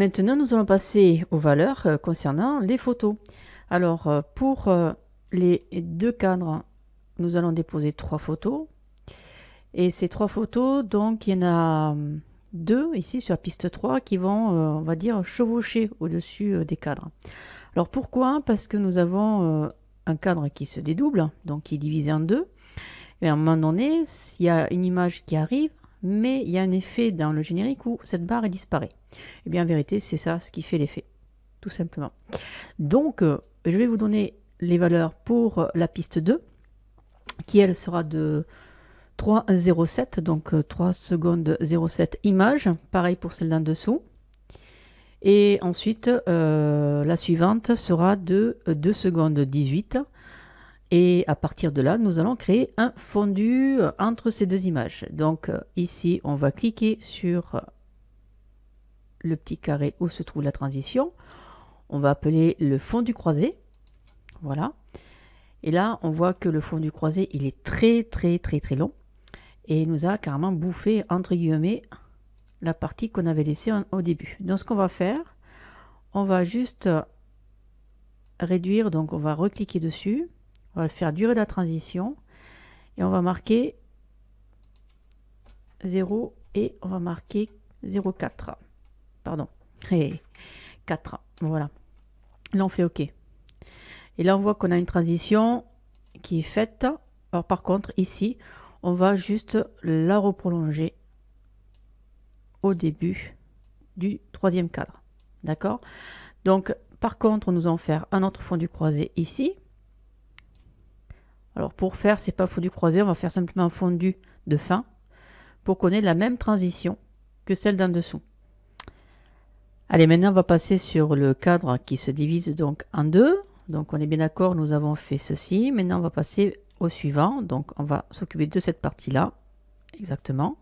Maintenant, nous allons passer aux valeurs euh, concernant les photos. Alors, euh, pour euh, les deux cadres, nous allons déposer trois photos. Et ces trois photos, donc, il y en a hum, deux ici sur la piste 3 qui vont, on va dire, chevaucher au-dessus des cadres. Alors pourquoi Parce que nous avons un cadre qui se dédouble, donc qui est divisé en deux. Et à un moment donné, s'il y a une image qui arrive, mais il y a un effet dans le générique où cette barre est disparaît. Et eh bien en vérité, c'est ça ce qui fait l'effet, tout simplement. Donc, euh, je vais vous donner les valeurs pour euh, la piste 2, qui elle sera de 3,07, donc 3 euh, secondes 07 images, pareil pour celle d'en dessous. Et ensuite, la suivante sera de 2 secondes 18 et à partir de là, nous allons créer un fondu euh, entre ces deux images. Donc euh, ici, on va cliquer sur euh, le petit carré où se trouve la transition. On va appeler le fond du croisé. Voilà. Et là, on voit que le fond du croisé, il est très très très très long. Et nous a carrément bouffé, entre guillemets, la partie qu'on avait laissée au début. Donc ce qu'on va faire, on va juste réduire, donc on va recliquer dessus on va faire durer la transition et on va marquer 0 et on va marquer 0,4. Pardon. Et 4. Voilà. Là, on fait OK. Et là, on voit qu'on a une transition qui est faite. Alors, par contre, ici, on va juste la reprolonger au début du troisième cadre. D'accord Donc, par contre, nous en faire un autre fond du croisé ici. Alors pour faire, c'est pas fondu croisé, on va faire simplement fondu de fin pour qu'on ait la même transition que celle d'en dessous. Allez, maintenant on va passer sur le cadre qui se divise donc en deux. Donc on est bien d'accord, nous avons fait ceci. Maintenant on va passer au suivant. Donc on va s'occuper de cette partie-là. Exactement.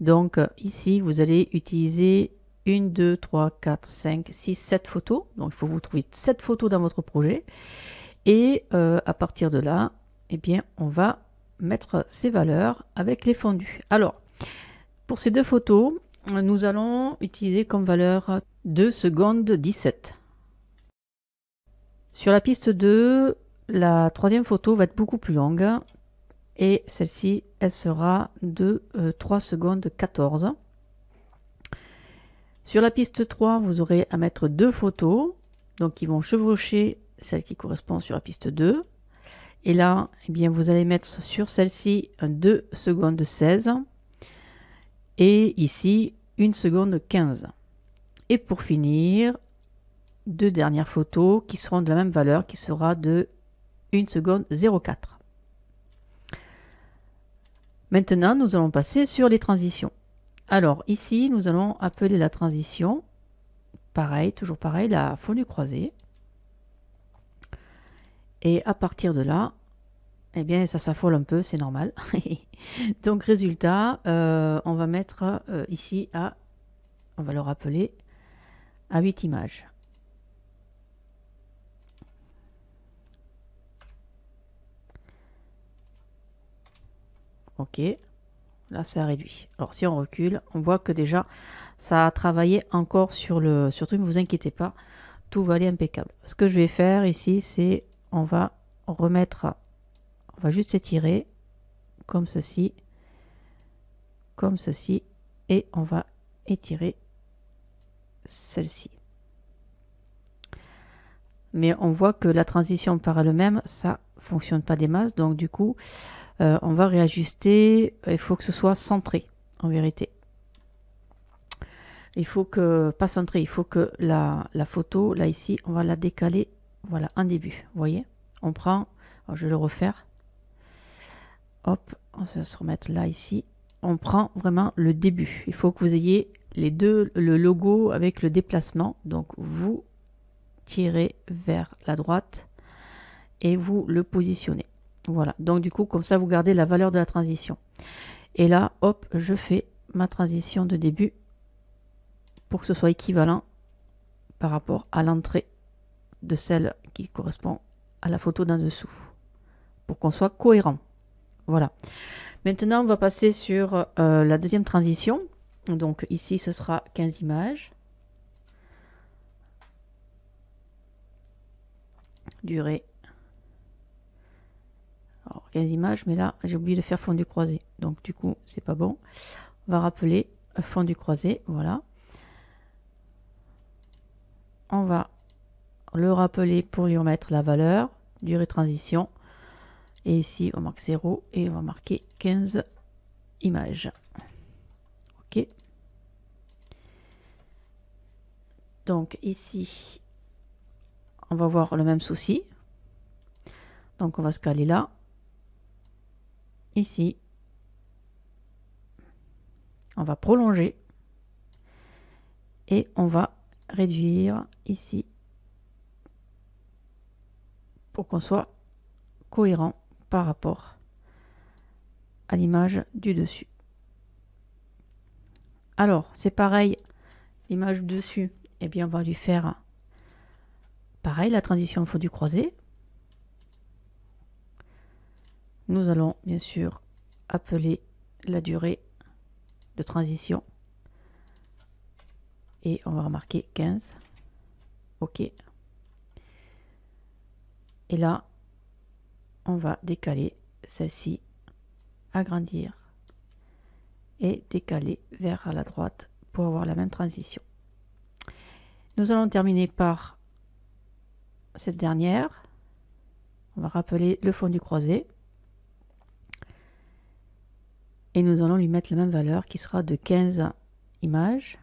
Donc ici, vous allez utiliser une, deux, 3, 4, 5, 6, 7 photos. Donc il faut vous trouver 7 photos dans votre projet. Et euh, à partir de là, eh bien, on va mettre ces valeurs avec les fondus. Alors, pour ces deux photos, nous allons utiliser comme valeur 2 secondes 17. Sur la piste 2, la troisième photo va être beaucoup plus longue et celle-ci, elle sera de 3 euh, secondes 14. Sur la piste 3, vous aurez à mettre deux photos, donc qui vont chevaucher celle qui correspond sur la piste 2. Et là, eh bien, vous allez mettre sur celle-ci 2 secondes 16 et ici 1 seconde 15. Et pour finir, deux dernières photos qui seront de la même valeur qui sera de 1 seconde 04. Maintenant, nous allons passer sur les transitions. Alors ici, nous allons appeler la transition, pareil, toujours pareil, la fondue croisée. Et à partir de là, eh bien, ça s'affole un peu, c'est normal. Donc, résultat, euh, on va mettre euh, ici à, on va le rappeler, à 8 images. Ok, là ça réduit. Alors si on recule, on voit que déjà ça a travaillé encore sur le, Surtout, ne vous inquiétez pas, tout va aller impeccable. Ce que je vais faire ici, c'est on va remettre, on va juste étirer comme ceci, comme ceci, et on va étirer celle-ci. Mais on voit que la transition par elle-même, ça fonctionne pas des masses, donc du coup, euh, on va réajuster, il faut que ce soit centré, en vérité. Il faut que, pas centré, il faut que la, la photo, là ici, on va la décaler voilà, un début. Vous voyez On prend, je vais le refaire. Hop, on va se remettre là, ici. On prend vraiment le début. Il faut que vous ayez les deux, le logo avec le déplacement. Donc, vous tirez vers la droite et vous le positionnez. Voilà, donc du coup, comme ça, vous gardez la valeur de la transition. Et là, hop, je fais ma transition de début pour que ce soit équivalent par rapport à l'entrée de celle qui correspond à la photo d'en dessous pour qu'on soit cohérent. Voilà. Maintenant, on va passer sur euh, la deuxième transition. Donc ici, ce sera 15 images. Durée. Alors, 15 images, mais là, j'ai oublié de faire fond du croisé. Donc du coup, c'est pas bon. On va rappeler euh, fond du croisé, voilà. On va le rappeler pour lui remettre la valeur, durée transition. Et ici, on marque 0 et on va marquer 15 images. OK. Donc ici, on va voir le même souci. Donc on va se caler là. Ici. On va prolonger. Et on va réduire ici qu'on soit cohérent par rapport à l'image du dessus. Alors, c'est pareil, l'image dessus, et eh bien, on va lui faire pareil, la transition faut du croisé. Nous allons bien sûr appeler la durée de transition et on va remarquer 15. OK. Et là, on va décaler celle-ci, agrandir et décaler vers la droite pour avoir la même transition. Nous allons terminer par cette dernière. On va rappeler le fond du croisé. Et nous allons lui mettre la même valeur qui sera de 15 images.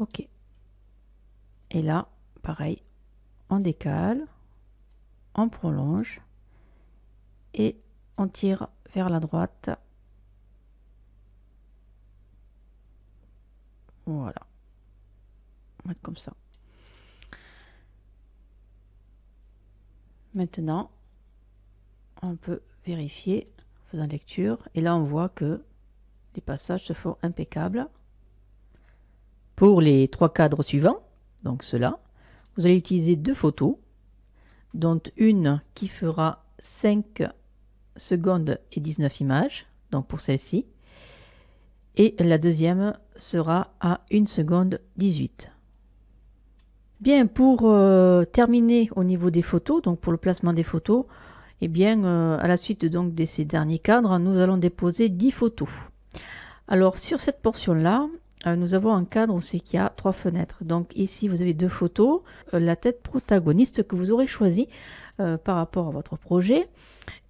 OK. Et là, pareil, on décale, on prolonge et on tire vers la droite. Voilà. On comme ça. Maintenant, on peut vérifier en faisant lecture. Et là, on voit que les passages se font impeccables. Pour les trois cadres suivants, donc ceux vous allez utiliser deux photos, dont une qui fera 5 secondes et 19 images, donc pour celle-ci, et la deuxième sera à 1 seconde 18. Bien, pour euh, terminer au niveau des photos, donc pour le placement des photos, et eh bien, euh, à la suite donc de ces derniers cadres, nous allons déposer 10 photos. Alors sur cette portion-là, euh, nous avons un cadre aussi qui qu'il y a trois fenêtres. Donc ici, vous avez deux photos, euh, la tête protagoniste que vous aurez choisie euh, par rapport à votre projet.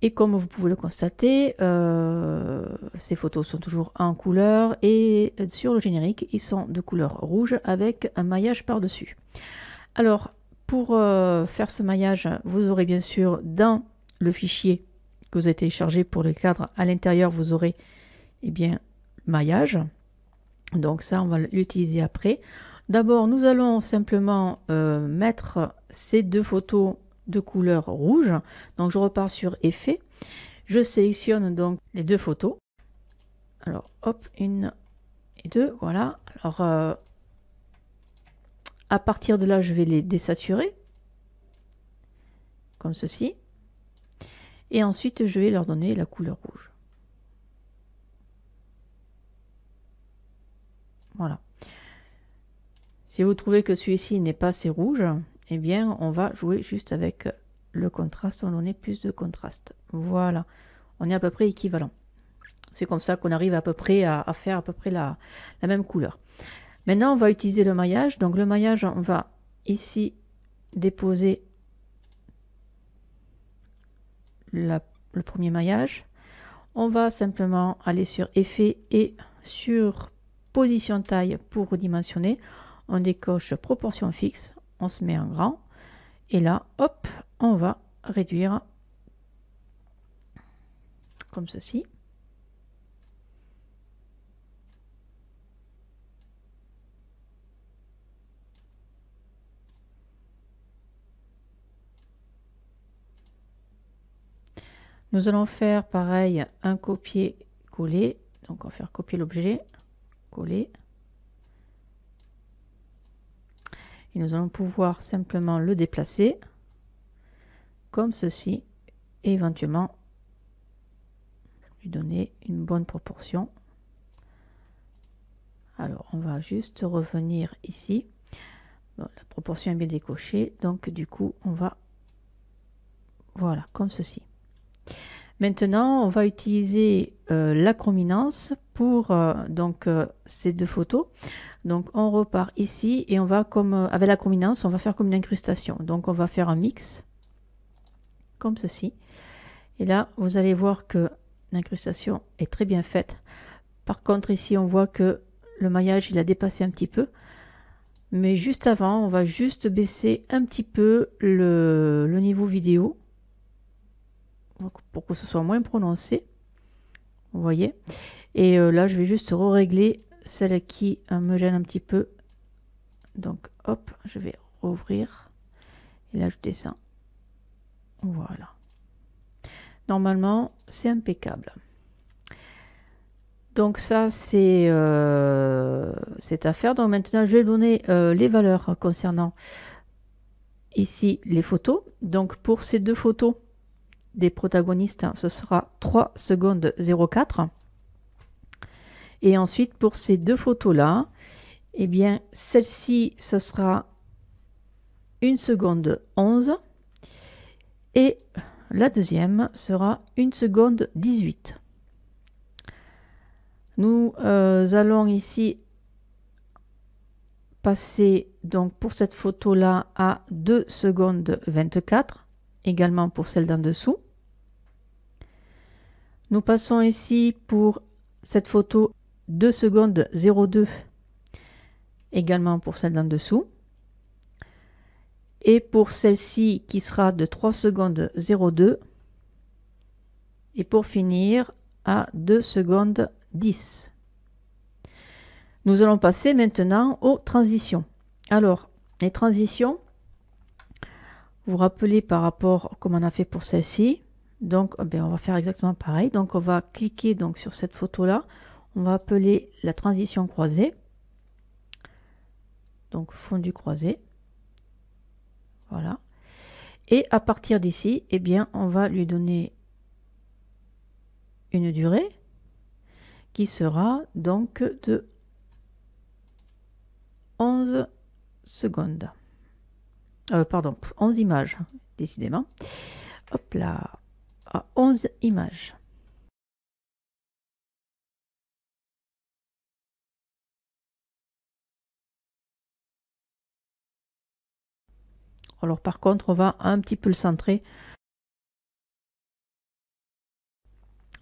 Et comme vous pouvez le constater, ces photos sont toujours en couleur et sur le générique, ils sont de couleur rouge avec un maillage par-dessus. Alors, pour faire ce maillage, vous aurez bien sûr dans le fichier que vous avez téléchargé pour le cadre, à l'intérieur, vous aurez eh bien, maillage, donc ça, on va l'utiliser après. D'abord, nous allons simplement euh, mettre ces deux photos de couleur rouge. Donc je repars sur Effet. Je sélectionne donc les deux photos. Alors hop, une et deux, voilà. Alors euh, à partir de là, je vais les désaturer comme ceci. Et ensuite, je vais leur donner la couleur rouge. Voilà. Si vous trouvez que celui-ci n'est pas assez rouge, eh bien, on va jouer juste avec le contraste, on en est plus de contraste. Voilà, on est à peu près équivalent. C'est comme ça qu'on arrive à peu près à, faire à peu près la, même couleur. Maintenant, on va utiliser le maillage. Donc le maillage, on va ici déposer le premier maillage. On va simplement aller sur Effet et sur position taille pour redimensionner, on décoche proportion fixe, on se met en grand, et là, hop, on va réduire comme ceci. Nous allons faire pareil un copier-coller, donc on va faire copier l'objet, coller. Et nous allons pouvoir simplement le déplacer comme ceci et éventuellement lui donner une bonne proportion. Alors, on va juste revenir ici. la proportion est bien décochée, donc du coup, on va... Voilà, comme ceci. Maintenant, on va utiliser euh, la chrominance pour euh, donc euh, ces deux photos. Donc on repart ici et on va comme avec la chrominance, on va faire comme une incrustation. Donc on va faire un mix comme ceci. Et là, vous allez voir que l'incrustation est très bien faite. Par contre, ici, on voit que le maillage, il a dépassé un petit peu. Mais juste avant, on va juste baisser un petit peu le niveau vidéo pour que ce soit moins prononcé. Vous voyez Et euh, là, je vais juste régler celle qui euh, me gêne un petit peu. Donc, hop, je vais rouvrir. Et là, je descends. Voilà. Normalement, c'est impeccable. Donc ça, c'est euh, cette affaire. Donc maintenant, je vais donner les valeurs concernant ici les photos. Donc pour ces deux photos, des protagonistes, hein, ce sera 3 secondes 04. Et ensuite, pour ces deux photos-là, eh bien, celle-ci, ce sera 1 seconde 11. Et la deuxième sera 1 seconde 18. Nous euh, allons ici passer donc pour cette photo là à 2 secondes 24 également pour celle d'en dessous. Nous passons ici pour cette photo 2 secondes 02 également pour celle d'en dessous. Et pour celle-ci qui sera de 3 secondes 02. Et pour finir à 2 secondes 10. Nous allons passer maintenant aux transitions. Alors, les transitions, vous rappelez par rapport comme on a fait pour celle-ci. Donc eh on va faire exactement pareil. Donc on va cliquer donc sur cette photo là. On va appeler la transition croisée. Donc fondu croisé. Voilà. Et à partir d'ici, eh bien, on va lui donner une durée qui sera donc de 11 secondes. Euh, pardon, 11 images, décidément. Hop là, 11 ah, images. Alors par contre, on va un petit peu le centrer.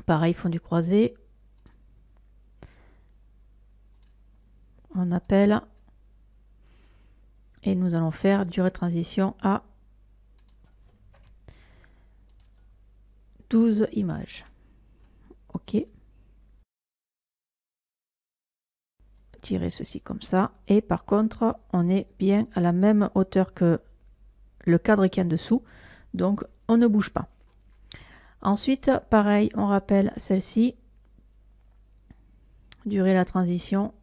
Pareil, fond du croisé. On appelle et nous allons faire durée transition à 12 images. OK. Tirer ceci comme ça. Et par contre, on est bien à la même hauteur que le cadre qui est en dessous. Donc, on ne bouge pas. Ensuite, pareil, on rappelle celle-ci. Durer la transition.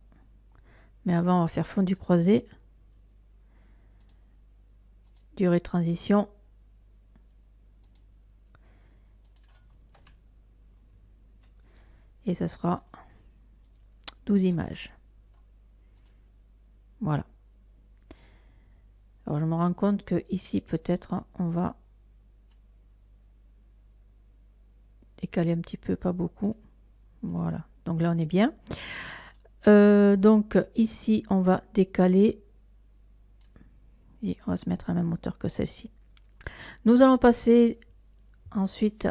Mais avant, on va faire fond du croisé durée de transition. Et ça sera 12 images. Voilà. Alors je me rends compte que ici peut-être on va décaler un petit peu, pas beaucoup. Voilà, donc là on est bien. Euh, donc ici on va décaler on va se mettre à la même hauteur que celle-ci. Nous allons passer ensuite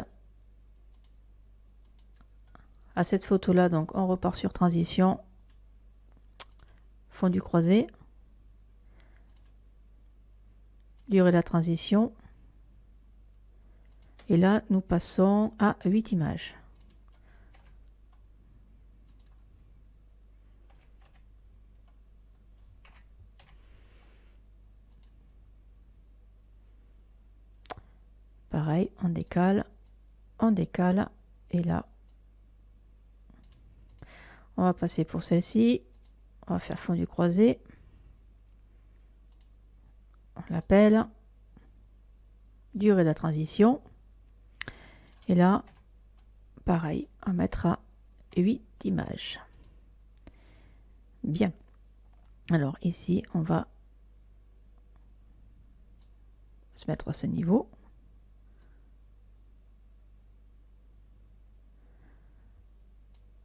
à cette photo-là. Donc on repart sur transition, fond du croisé, durée de la transition. Et là, nous passons à 8 images. on décale, on décale, et là, on va passer pour celle-ci, on va faire fond du croisé, on l'appelle, durée de la transition, et là, pareil, on mettra 8 images. Bien. Alors ici, on va se mettre à ce niveau.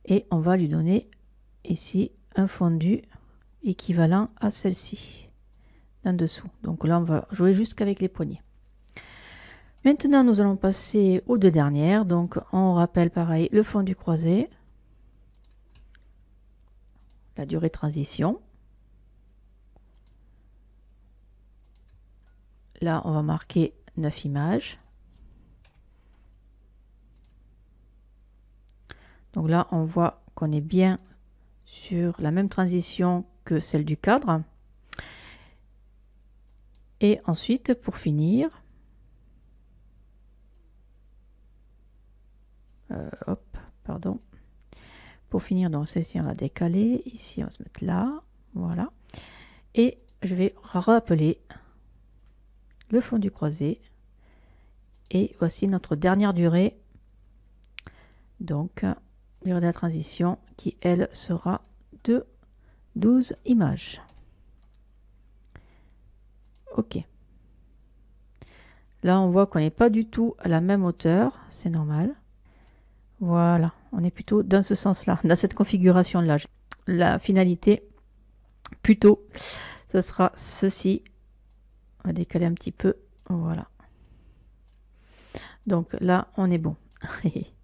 et on va lui donner ici un fondu équivalent à celle-ci d'en dessous. Donc là, on va jouer jusqu'avec les poignets. Maintenant, nous allons passer aux deux dernières. Donc, on rappelle pareil le fondu croisé, la durée transition. Là, on va marquer 9 images. Donc là, on voit qu'on est bien sur la même transition que celle du cadre. Et ensuite, pour finir, euh, hop, pardon. Pour finir, donc celle-ci, on va décaler. Ici, on va se mettre là. Voilà. Et je vais rappeler le fond du croisé. Et voici notre dernière durée. Donc, il de la transition qui, elle, sera de 12 images. OK. Là, on voit qu'on n'est pas du tout à la même hauteur, c'est normal. Voilà, on est plutôt dans ce sens-là, dans cette configuration-là. La finalité, plutôt, ce sera ceci. On va décaler un petit peu, voilà. Donc là, on est bon.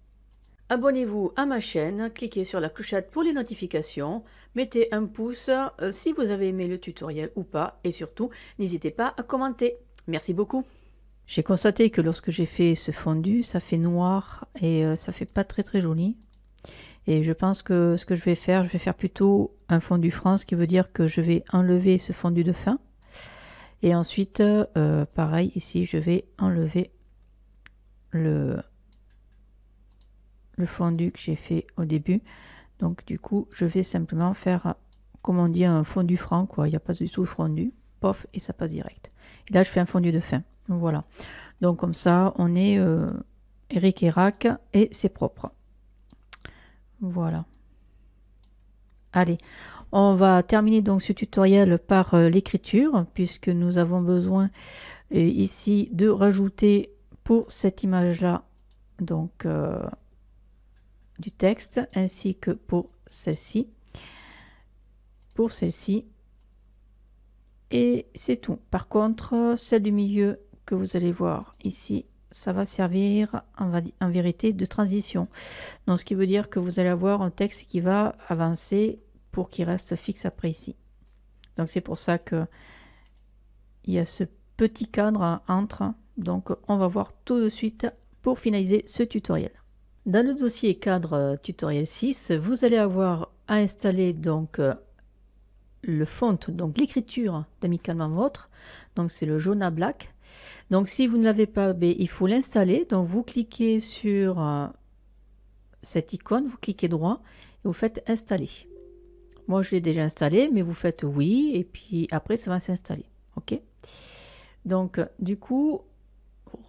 Abonnez-vous à ma chaîne, cliquez sur la clochette pour les notifications, mettez un pouce euh, si vous avez aimé le tutoriel ou pas, et surtout, n'hésitez pas à commenter. Merci beaucoup J'ai constaté que lorsque j'ai fait ce fondu, ça fait noir et euh, ça fait pas très très joli. Et je pense que ce que je vais faire, je vais faire plutôt un fondu france ce qui veut dire que je vais enlever ce fondu de fin. Et ensuite, euh, pareil, ici, je vais enlever le, le fondu que j'ai fait au début. Donc du coup, je vais simplement faire, comme on dit, un fondu franc, quoi. Il n'y a pas du tout fondu. Pof, et ça passe direct. Et là, je fais un fondu de fin. Voilà. Donc comme ça, on est euh, Eric et et c'est propre. Voilà. Allez, on va terminer donc ce tutoriel par euh, l'écriture, puisque nous avons besoin euh, ici de rajouter pour cette image-là, donc du texte ainsi que pour celle-ci. Pour celle-ci. Et c'est tout. Par contre, celle du milieu que vous allez voir ici, ça va servir en, en, vérité de transition. Donc, ce qui veut dire que vous allez avoir un texte qui va avancer pour qu'il reste fixe après ici. Donc, c'est pour ça que il y a ce petit cadre entre. Donc, on va voir tout de suite pour finaliser ce tutoriel. Dans le dossier cadre euh, tutoriel 6, vous allez avoir à installer donc euh, le font, donc l'écriture d'amicalement votre, donc c'est le Jonah black. Donc si vous ne l'avez pas, ben, il faut l'installer. Donc vous cliquez sur euh, cette icône, vous cliquez droit et vous faites installer. Moi je l'ai déjà installé, mais vous faites oui et puis après ça va s'installer. Ok Donc du coup,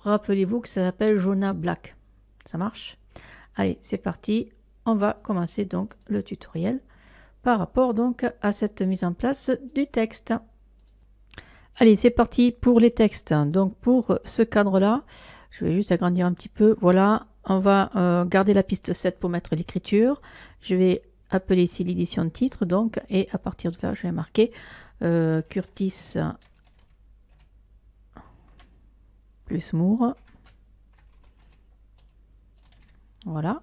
rappelez-vous que ça s'appelle Jonah Black. Ça marche Allez, c'est parti. On va commencer donc le tutoriel par rapport donc à cette mise en place du texte. Allez, c'est parti pour les textes. Donc pour ce cadre-là, je vais juste agrandir un petit peu. Voilà, on va euh, garder la piste 7 pour mettre l'écriture. Je vais appeler ici l'édition de titre, donc, et à partir de là, je vais marquer euh, Curtis plus Moore voilà.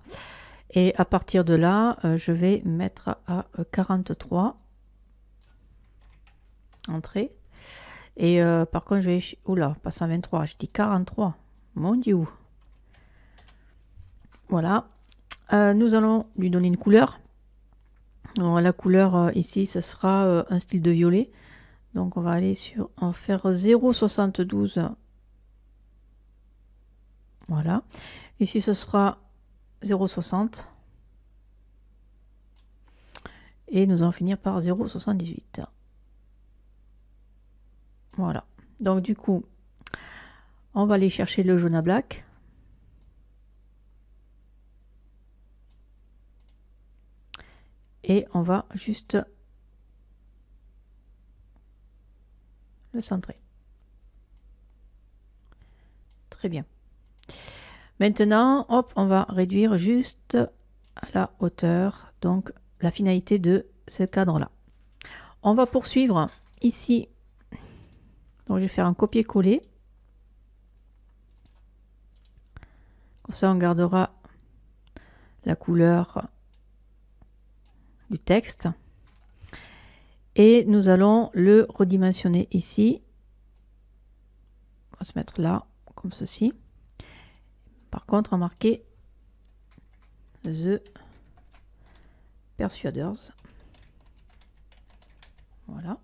Et à partir de là, euh, je vais mettre à 43. Euh, Entrée. Et euh, par contre, je vais... Oula, pas 123, je dis 43. Mon Dieu. Voilà. nous allons lui donner une couleur. la couleur ici, ce sera un style de violet. Donc on va aller sur en faire 0,72. Voilà. Ici, ce sera 0,60 et nous allons finir par 0,78 voilà donc du coup on va aller chercher le jaune à black et on va juste le centrer très bien Maintenant, hop, on va réduire juste à la hauteur, donc la finalité de ce cadre-là. On va poursuivre ici. Donc je vais faire un copier-coller. Comme ça, on gardera la couleur du texte. Et nous allons le redimensionner ici. On va se mettre là, comme ceci. Par contre, remarquez The Persuaders. Voilà.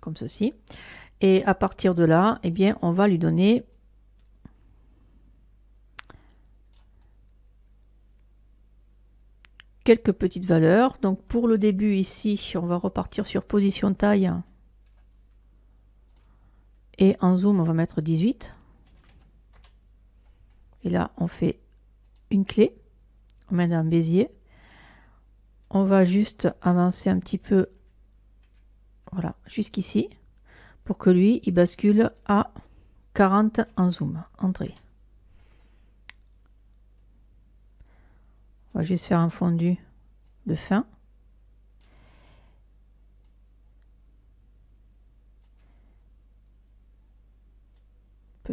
Comme ceci. Et à partir de là, eh bien, on va lui donner quelques petites valeurs. Donc pour le début ici, on va repartir sur position taille et en zoom, on va mettre 18. Et là, on fait une clé. On met dans Bézier. On va juste avancer un petit peu, voilà, jusqu'ici, pour que lui, il bascule à 40 en zoom, entrée. On va juste faire un fondu de fin.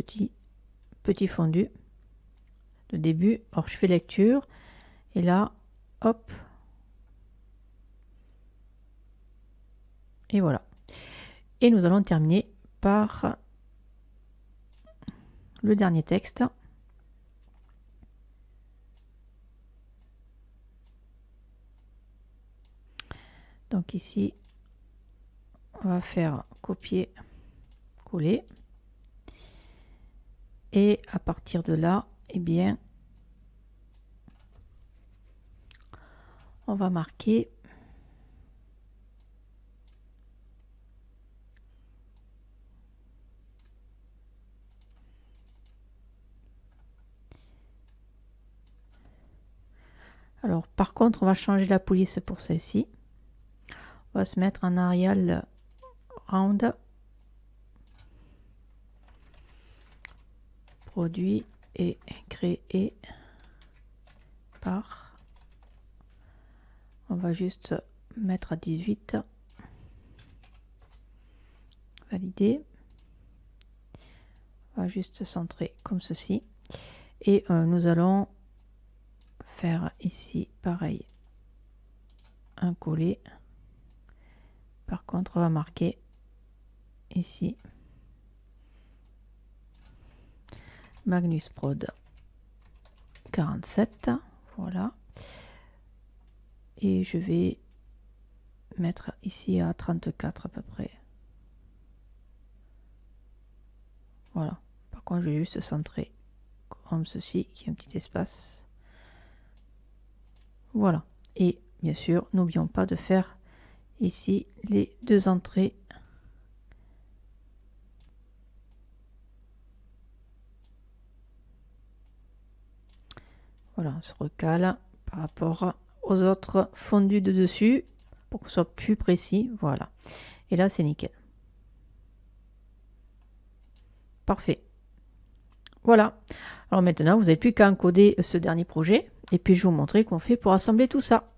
petit, petit fondu de début. Or, je fais lecture et là, hop. Et voilà. Et nous allons terminer par le dernier texte. Donc ici, on va faire copier, coller et à partir de là eh bien on va marquer Alors par contre on va changer la police pour celle-ci. On va se mettre en Arial round produit est créé par on va juste mettre à 18 valider on va juste centrer comme ceci et euh, nous allons faire ici pareil un coller par contre on va marquer ici Magnus Prod 47. Voilà. Et je vais mettre ici à 34 à peu près. Voilà. Par contre, je vais juste centrer comme ceci, qui est un petit espace. Voilà. Et bien sûr, n'oublions pas de faire ici les deux entrées Voilà, on se recale par rapport aux autres fondus de dessus pour qu'on soit plus précis. Voilà. Et là, c'est nickel. Parfait. Voilà. Alors maintenant, vous n'avez plus qu'à encoder ce dernier projet. Et puis, je vais vous montrer qu'on fait pour assembler tout ça.